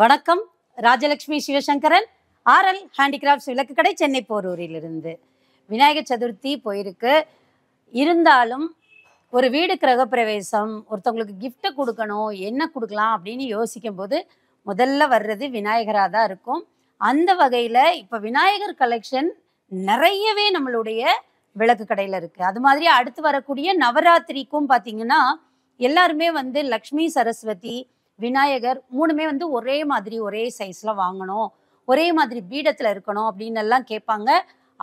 வணக்கம் Rajalakshmi Sivasankaran RL handicrafts கடை சென்னை போரூரிலிருந்து விநாயகர் சதுர்த்தி போயிருக்கு இருந்தாலும் ஒரு வீடு கிரகப்பிரவேசம் ஒருத்தவங்களுக்கு கிஃப்ட்டை கொடுக்கணும் என்ன கொடுக்கலாம் அப்படின்னு யோசிக்கும் போது முதல்ல வர்றது விநாயகராக தான் இருக்கும் அந்த வகையில் இப்போ விநாயகர் கலெக்ஷன் நிறையவே நம்மளுடைய விளக்கு கடையில் இருக்குது அது மாதிரி அடுத்து வரக்கூடிய நவராத்திரிக்கும் பார்த்தீங்கன்னா எல்லாருமே வந்து லக்ஷ்மி சரஸ்வதி விநாயகர் மூணுமே வந்து ஒரே மாதிரி ஒரே சைஸில் வாங்கணும் ஒரே மாதிரி பீடத்தில் இருக்கணும் அப்படின்னு எல்லாம் கேட்பாங்க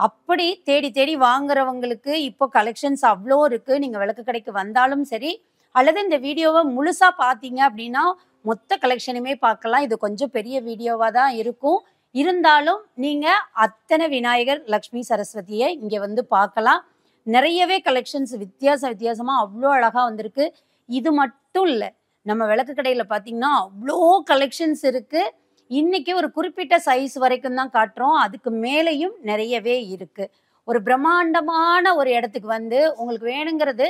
அப்படி தேடி தேடி வாங்குறவங்களுக்கு இப்போ கலெக்ஷன்ஸ் அவ்வளோ இருக்குது நீங்கள் விளக்கு கடைக்கு வந்தாலும் சரி அல்லது இந்த வீடியோவை முழுசாக பார்த்தீங்க அப்படின்னா மொத்த கலெக்ஷனுமே பார்க்கலாம் இது கொஞ்சம் பெரிய வீடியோவாக தான் இருக்கும் இருந்தாலும் நீங்கள் அத்தனை விநாயகர் லக்ஷ்மி சரஸ்வதியை இங்கே வந்து பார்க்கலாம் நிறையவே கலெக்ஷன்ஸ் வித்தியாச வித்தியாசமாக அவ்வளோ அழகாக வந்திருக்கு இது மட்டும் இல்லை நம்ம விளக்கு கடையில் பார்த்தீங்கன்னா அவ்வளோ கலெக்ஷன்ஸ் இருக்குது இன்னைக்கு ஒரு குறிப்பிட்ட சைஸ் வரைக்கும் தான் காட்டுறோம் அதுக்கு மேலேயும் நிறையவே இருக்குது ஒரு பிரம்மாண்டமான ஒரு இடத்துக்கு வந்து உங்களுக்கு வேணுங்கிறது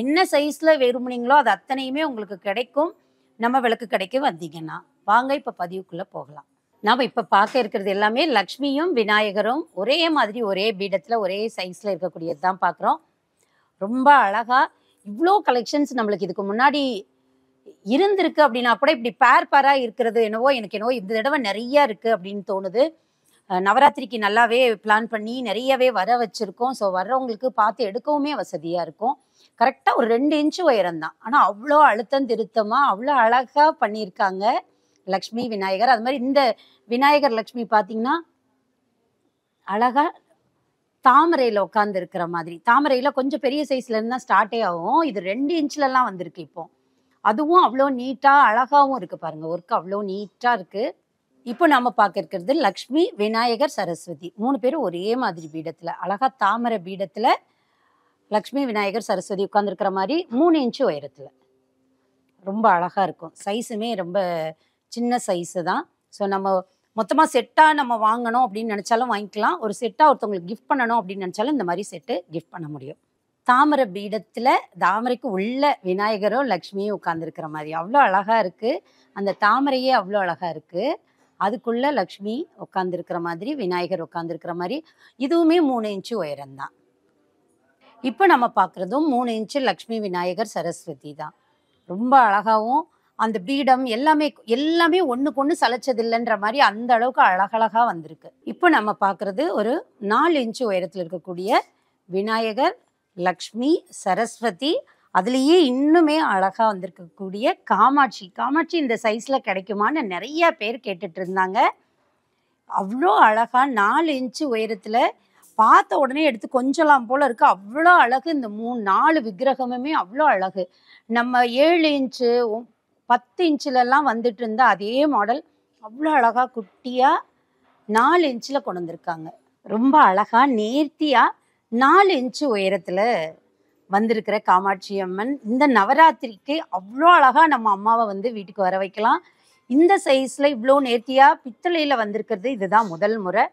என்ன சைஸில் விரும்புனீங்களோ அது அத்தனையுமே உங்களுக்கு கிடைக்கும் நம்ம விளக்கு கடைக்கு வந்தீங்கன்னா வாங்க இப்போ பதிவுக்குள்ளே போகலாம் நாம் இப்போ பார்க்க இருக்கிறது எல்லாமே லக்ஷ்மியும் விநாயகரும் ஒரே மாதிரி ஒரே பீடத்தில் ஒரே சைஸில் இருக்கக்கூடியது தான் பார்க்குறோம் ரொம்ப அழகாக இவ்வளோ கலெக்ஷன்ஸ் நம்மளுக்கு இதுக்கு முன்னாடி இருந்திருக்கு அப்படின்னா கூட இப்படி பேர் பேரா இருக்கிறது என்னவோ எனக்கு என்னவோ இந்த தடவை நிறைய இருக்கு அப்படின்னு தோணுது நவராத்திரிக்கு நல்லாவே பிளான் பண்ணி நிறையவே வர வச்சுருக்கோம் ஸோ வர்றவங்களுக்கு பார்த்து எடுக்கவுமே வசதியாக இருக்கும் கரெக்டாக ஒரு ரெண்டு இன்ச்சு உயரம் தான் ஆனால் அவ்வளோ அழுத்தம் திருத்தமாக அவ்வளோ அழகாக பண்ணியிருக்காங்க லக்ஷ்மி விநாயகர் அது மாதிரி இந்த விநாயகர் லக்ஷ்மி பார்த்தீங்கன்னா அழகாக தாமரையில் உட்காந்துருக்கிற இருக்கிற மாதிரி தாமரையில் கொஞ்சம் பெரிய சைஸ்லேருந்து தான் ஸ்டார்டே ஆகும் இது ரெண்டு இன்ச்சிலலாம் வந்திருக்கு இப்போது அதுவும் அவ்வளோ நீட்டாக அழகாகவும் இருக்குது பாருங்கள் ஒர்க் அவ்வளோ நீட்டாக இருக்குது இப்போ நம்ம பார்க்கறது லக்ஷ்மி விநாயகர் சரஸ்வதி மூணு பேரும் ஒரே மாதிரி பீடத்தில் அழகாக தாமரை பீடத்தில் லக்ஷ்மி விநாயகர் சரஸ்வதி உட்காந்துருக்கிற மாதிரி மூணு இன்ச்சு உயரத்தில் ரொம்ப அழகாக இருக்கும் சைஸுமே ரொம்ப சின்ன சைஸு தான் ஸோ நம்ம மொத்தமாக செட்டாக நம்ம வாங்கணும் அப்படின்னு நினச்சாலும் வாங்கிக்கலாம் ஒரு செட்டாக ஒருத்தவங்களுக்கு கிஃப்ட் பண்ணணும் அப்படின்னு நினச்சாலும் இந்த மாதிரி செட்டு கிஃப்ட் பண்ண முடியும் தாமரை பீடத்தில் தாமரைக்கு உள்ள விநாயகரும் லக்ஷ்மியும் உட்கார்ந்துருக்கிற மாதிரி அவ்வளோ அழகாக இருக்குது அந்த தாமரையே அவ்வளோ அழகாக இருக்குது அதுக்குள்ளே லக்ஷ்மி உட்காந்துருக்கிற மாதிரி விநாயகர் உட்காந்துருக்கிற மாதிரி இதுவுமே மூணு இன்ச்சு உயரம்தான் இப்போ நம்ம பார்க்குறதும் மூணு இன்ச்சு லக்ஷ்மி விநாயகர் சரஸ்வதி தான் ரொம்ப அழகாகவும் அந்த பீடம் எல்லாமே எல்லாமே ஒன்றுக்கு ஒன்று சலைச்சதில்லைன்ற மாதிரி அந்த அளவுக்கு அழகழகாக வந்திருக்கு இப்போ நம்ம பார்க்குறது ஒரு நாலு இன்ச்சு உயரத்தில் இருக்கக்கூடிய விநாயகர் லக்ஷ்மி சரஸ்வதி அதுலேயே இன்னுமே அழகாக வந்திருக்கக்கூடிய காமாட்சி காமாட்சி இந்த சைஸில் கிடைக்குமான்னு நிறையா பேர் கேட்டுட்டு இருந்தாங்க அவ்வளோ அழகாக நாலு இன்ச்சு உயரத்தில் பார்த்த உடனே எடுத்து கொஞ்சலாம் போல் இருக்கு அவ்வளோ அழகு இந்த மூணு நாலு விக்கிரகமுமே அவ்வளோ அழகு நம்ம ஏழு இன்ச்சு பத்து இன்ச்சுலலாம் வந்துட்டு இருந்த அதே மாடல் அவ்வளோ அழகாக குட்டியாக நாலு இன்ச்சில் கொண்டு வந்திருக்காங்க ரொம்ப அழகாக நேர்த்தியாக நாலு இன்ச்சு உயரத்தில் வந்திருக்கிற காமாட்சி அம்மன் இந்த நவராத்திரிக்கு அவ்வளோ அழகாக நம்ம அம்மாவை வந்து வீட்டுக்கு வர வைக்கலாம் இந்த சைஸில் இவ்வளோ நேர்த்தியாக பித்தளையில் வந்திருக்கிறது இதுதான் முதல் முறை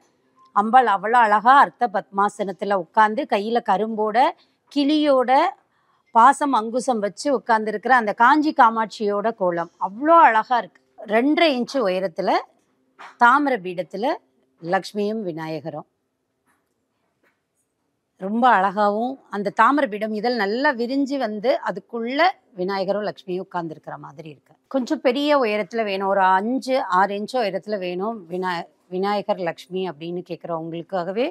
அம்பாள் அவ்வளோ அழகாக அர்த்த பத்மாசனத்தில் உட்காந்து கையில் கரும்போட கிளியோட பாசம் அங்குசம் வச்சு உட்காந்துருக்கிற அந்த காஞ்சி காமாட்சியோட கோலம் அவ்வளோ அழகாக இருக்கு ரெண்டரை இன்ச்சு உயரத்தில் தாமிர பீடத்தில் லக்ஷ்மியும் விநாயகரும் ரொம்ப அழகாகவும் அந்த தாமரை பீடம் இதழ் நல்லா விரிஞ்சு வந்து அதுக்குள்ள விநாயகரும் லக்ஷ்மியும் உட்கார்ந்துருக்கிற மாதிரி இருக்கு கொஞ்சம் பெரிய உயரத்துல வேணும் ஒரு அஞ்சு ஆறு இன்ச்சோ உயரத்துல வேணும் விநாய விநாயகர் லக்ஷ்மி அப்படின்னு கேட்குறவங்களுக்காகவே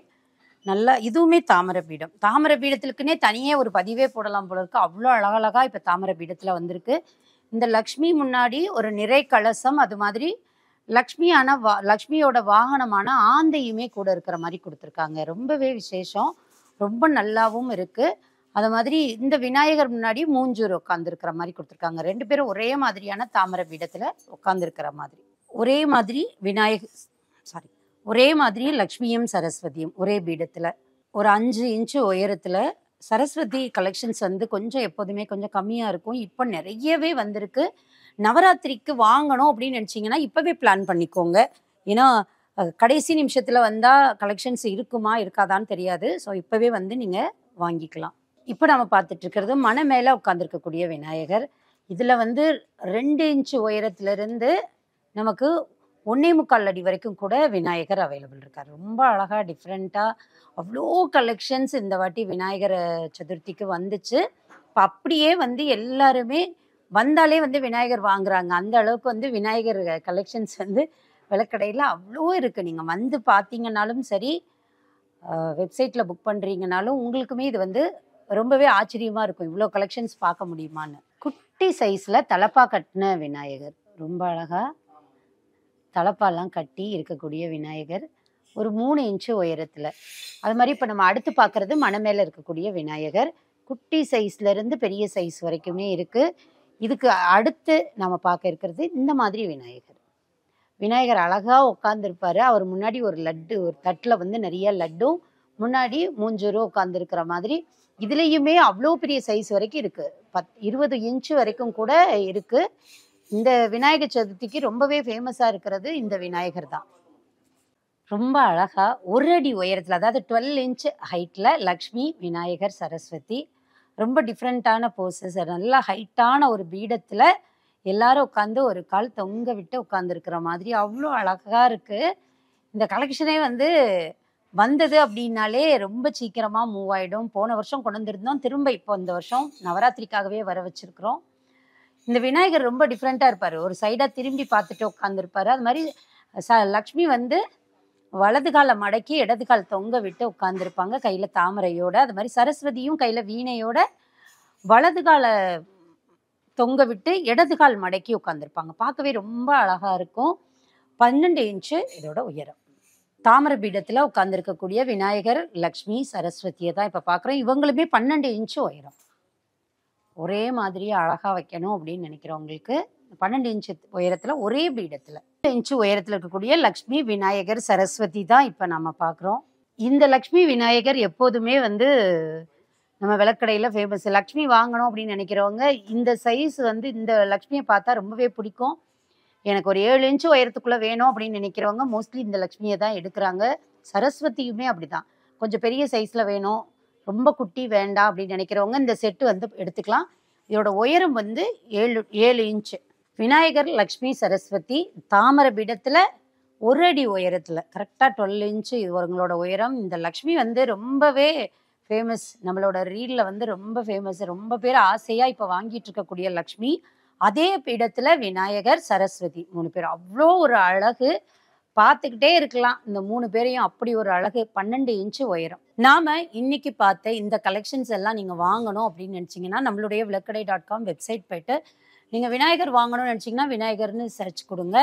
நல்லா இதுவுமே தாமரை பீடம் தாமரை பீடத்திற்குனே தனியே ஒரு பதிவே போடலாம் போல இருக்கு அவ்வளோ அழகழகா இப்போ தாமரை பீடத்தில் வந்திருக்கு இந்த லக்ஷ்மி முன்னாடி ஒரு நிறை கலசம் அது மாதிரி லக்ஷ்மியான வா லக்ஷ்மியோட வாகனமான ஆந்தையுமே கூட இருக்கிற மாதிரி கொடுத்துருக்காங்க ரொம்பவே விசேஷம் ரொம்ப நல்லாவும் இருக்குது அது மாதிரி இந்த விநாயகர் முன்னாடி மூஞ்சூர் உட்காந்துருக்கிற மாதிரி கொடுத்துருக்காங்க ரெண்டு பேரும் ஒரே மாதிரியான தாமரை பீடத்தில் உட்காந்துருக்கிற மாதிரி ஒரே மாதிரி விநாயகர் சாரி ஒரே மாதிரி லக்ஷ்மியும் சரஸ்வதியும் ஒரே பீடத்தில் ஒரு அஞ்சு இன்ச்சு உயரத்தில் சரஸ்வதி கலெக்ஷன்ஸ் வந்து கொஞ்சம் எப்போதுமே கொஞ்சம் கம்மியாக இருக்கும் இப்போ நிறையவே வந்திருக்கு நவராத்திரிக்கு வாங்கணும் அப்படின்னு நினச்சிங்கன்னா இப்போவே பிளான் பண்ணிக்கோங்க ஏன்னா கடைசி நிமிஷத்தில் வந்தால் கலெக்ஷன்ஸ் இருக்குமா இருக்காதான்னு தெரியாது ஸோ இப்போவே வந்து நீங்கள் வாங்கிக்கலாம் இப்போ நம்ம பார்த்துட்டு இருக்கிறது மன மேலே உட்காந்துருக்கக்கூடிய விநாயகர் இதில் வந்து ரெண்டு இன்ச்சு உயரத்துலேருந்து நமக்கு ஒன்றே முக்கால் அடி வரைக்கும் கூட விநாயகர் அவைலபிள் இருக்கார் ரொம்ப அழகாக டிஃப்ரெண்ட்டாக அவ்வளோ கலெக்ஷன்ஸ் இந்த வாட்டி விநாயகர் சதுர்த்திக்கு வந்துச்சு இப்போ அப்படியே வந்து எல்லாருமே வந்தாலே வந்து விநாயகர் வாங்குறாங்க அந்த அளவுக்கு வந்து விநாயகர் கலெக்ஷன்ஸ் வந்து விளக்கடையில் அவ்வளோ இருக்குது நீங்கள் வந்து பார்த்தீங்கன்னாலும் சரி வெப்சைட்டில் புக் பண்ணுறீங்கனாலும் உங்களுக்குமே இது வந்து ரொம்பவே ஆச்சரியமாக இருக்கும் இவ்வளோ கலெக்ஷன்ஸ் பார்க்க முடியுமான்னு குட்டி சைஸில் தலப்பா கட்டின விநாயகர் ரொம்ப அழகாக தலப்பாலாம் கட்டி இருக்கக்கூடிய விநாயகர் ஒரு மூணு இன்ச்சு உயரத்தில் அது மாதிரி இப்போ நம்ம அடுத்து பார்க்குறது மணமேல இருக்கக்கூடிய விநாயகர் குட்டி சைஸ்லேருந்து பெரிய சைஸ் வரைக்குமே இருக்குது இதுக்கு அடுத்து நம்ம பார்க்க இருக்கிறது இந்த மாதிரி விநாயகர் விநாயகர் அழகாக உட்காந்துருப்பாரு அவர் முன்னாடி ஒரு லட்டு ஒரு தட்டில் வந்து நிறைய லட்டும் முன்னாடி மூஞ்சூரும் உட்காந்துருக்கிற மாதிரி இதுலேயுமே அவ்வளோ பெரிய சைஸ் வரைக்கும் இருக்குது பத் இருபது இன்ச்சு வரைக்கும் கூட இருக்குது இந்த விநாயகர் சதுர்த்திக்கு ரொம்பவே ஃபேமஸாக இருக்கிறது இந்த விநாயகர் தான் ரொம்ப அழகாக ஒரு அடி உயரத்தில் அதாவது டுவெல் இன்ச் ஹைட்டில் லக்ஷ்மி விநாயகர் சரஸ்வதி ரொம்ப டிஃப்ரெண்ட்டான போசஸ் நல்லா ஹைட்டான ஒரு பீடத்தில் எல்லாரும் உட்காந்து ஒரு கால் தொங்க விட்டு உட்காந்துருக்கிற மாதிரி அவ்வளோ அழகாக இருக்குது இந்த கலெக்ஷனே வந்து வந்தது அப்படின்னாலே ரொம்ப சீக்கிரமாக மூவ் ஆகிடும் போன வருஷம் கொண்டு வந்திருந்தோம் திரும்ப இப்போ இந்த வருஷம் நவராத்திரிக்காகவே வர வச்சுருக்குறோம் இந்த விநாயகர் ரொம்ப டிஃப்ரெண்ட்டாக இருப்பார் ஒரு சைடாக திரும்பி பார்த்துட்டு உட்காந்துருப்பார் அது மாதிரி ச லக்ஷ்மி வந்து வலது காலை மடக்கி இடது கால் தொங்க விட்டு உட்காந்துருப்பாங்க கையில் தாமரையோட அது மாதிரி சரஸ்வதியும் கையில் வீணையோட வலது காலை தொங்க விட்டு இடது கால் மடக்கி உட்காந்துருப்பாங்க பார்க்கவே ரொம்ப அழகாக இருக்கும் பன்னெண்டு இன்ச்சு இதோட உயரம் தாமர பீடத்தில் உட்காந்துருக்கக்கூடிய விநாயகர் லக்ஷ்மி சரஸ்வதியை தான் இப்போ பார்க்குறோம் இவங்களுமே பன்னெண்டு இன்ச்சு உயரம் ஒரே மாதிரியே அழகாக வைக்கணும் அப்படின்னு நினைக்கிறோம் உங்களுக்கு பன்னெண்டு இன்ச்சு உயரத்தில் ஒரே பீடத்தில் இன்ச்சு உயரத்தில் இருக்கக்கூடிய லக்ஷ்மி விநாயகர் சரஸ்வதி தான் இப்போ நம்ம பார்க்குறோம் இந்த லக்ஷ்மி விநாயகர் எப்போதுமே வந்து நம்ம விளக்கடையில் ஃபேமஸ் லக்ஷ்மி வாங்கணும் அப்படின்னு நினைக்கிறவங்க இந்த சைஸ் வந்து இந்த லக்ஷ்மியை பார்த்தா ரொம்பவே பிடிக்கும் எனக்கு ஒரு ஏழு இன்ச்சு உயரத்துக்குள்ளே வேணும் அப்படின்னு நினைக்கிறவங்க மோஸ்ட்லி இந்த லக்ஷ்மியை தான் எடுக்கிறாங்க சரஸ்வதியுமே அப்படி தான் கொஞ்சம் பெரிய சைஸில் வேணும் ரொம்ப குட்டி வேண்டாம் அப்படின்னு நினைக்கிறவங்க இந்த செட்டு வந்து எடுத்துக்கலாம் இதோட உயரம் வந்து ஏழு ஏழு இன்ச்சு விநாயகர் லக்ஷ்மி சரஸ்வதி தாமரை பீடத்தில் ஒரு அடி உயரத்தில் கரெக்டாக டுவெல் இன்ச்சு இது இவங்களோட உயரம் இந்த லக்ஷ்மி வந்து ரொம்பவே ஃபேமஸ் நம்மளோட ரீடில் வந்து ரொம்ப ஃபேமஸ் ரொம்ப பேர் ஆசையாக இப்போ வாங்கிட்டு இருக்கக்கூடிய லக்ஷ்மி அதே இடத்துல விநாயகர் சரஸ்வதி மூணு பேர் அவ்வளோ ஒரு அழகு பார்த்துக்கிட்டே இருக்கலாம் இந்த மூணு பேரையும் அப்படி ஒரு அழகு பன்னெண்டு இன்ச்சு உயரம் நாம இன்னைக்கு பார்த்த இந்த கலெக்ஷன்ஸ் எல்லாம் நீங்கள் வாங்கணும் அப்படின்னு நினச்சிங்கன்னா நம்மளுடைய விளக்கடை டாட் காம் வெப்சைட் போயிட்டு நீங்கள் விநாயகர் வாங்கணும்னு நினச்சிங்கன்னா விநாயகர்னு சர்ச் கொடுங்க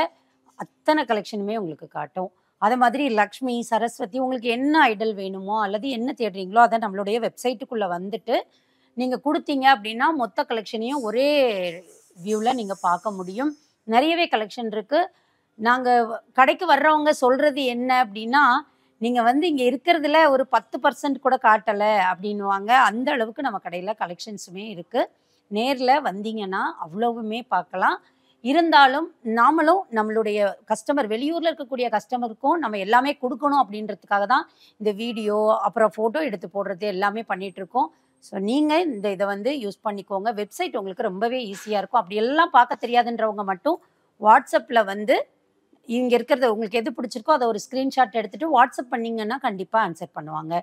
அத்தனை கலெக்ஷனுமே உங்களுக்கு காட்டும் அதே மாதிரி லக்ஷ்மி சரஸ்வதி உங்களுக்கு என்ன ஐடல் வேணுமோ அல்லது என்ன தேடுறீங்களோ அதை நம்மளுடைய வெப்சைட்டுக்குள்ளே வந்துட்டு நீங்கள் கொடுத்தீங்க அப்படின்னா மொத்த கலெக்ஷனையும் ஒரே வியூவில் நீங்கள் பார்க்க முடியும் நிறையவே கலெக்ஷன் இருக்குது நாங்கள் கடைக்கு வர்றவங்க சொல்கிறது என்ன அப்படின்னா நீங்கள் வந்து இங்கே இருக்கிறதுல ஒரு பத்து பர்சன்ட் கூட காட்டலை அப்படின்வாங்க அந்த அளவுக்கு நம்ம கடையில் கலெக்ஷன்ஸுமே இருக்குது நேரில் வந்தீங்கன்னா அவ்வளவுமே பார்க்கலாம் இருந்தாலும் நாமளும் நம்மளுடைய கஸ்டமர் வெளியூரில் இருக்கக்கூடிய கஸ்டமருக்கும் நம்ம எல்லாமே கொடுக்கணும் அப்படின்றதுக்காக தான் இந்த வீடியோ அப்புறம் ஃபோட்டோ எடுத்து போடுறது எல்லாமே பண்ணிகிட்ருக்கோம் ஸோ நீங்கள் இந்த இதை வந்து யூஸ் பண்ணிக்கோங்க வெப்சைட் உங்களுக்கு ரொம்பவே ஈஸியாக இருக்கும் அப்படி எல்லாம் பார்க்க தெரியாதுன்றவங்க மட்டும் வாட்ஸ்அப்பில் வந்து இங்கே இருக்கிறத உங்களுக்கு எது பிடிச்சிருக்கோ அதை ஒரு ஸ்க்ரீன்ஷாட் எடுத்துகிட்டு வாட்ஸ்அப் பண்ணிங்கன்னா கண்டிப்பாக ஆன்சர் பண்ணுவாங்க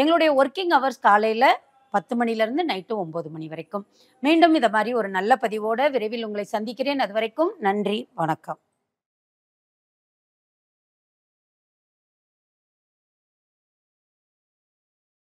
எங்களுடைய ஒர்க்கிங் ஹவர்ஸ் காலையில் பத்து மணிலேருந்து நைட்டு ஒம்பது மணி வரைக்கும் மீண்டும் இதை மாதிரி ஒரு நல்ல பதிவோடு விரைவில் உங்களை சந்திக்கிறேன் அது வரைக்கும் நன்றி வணக்கம்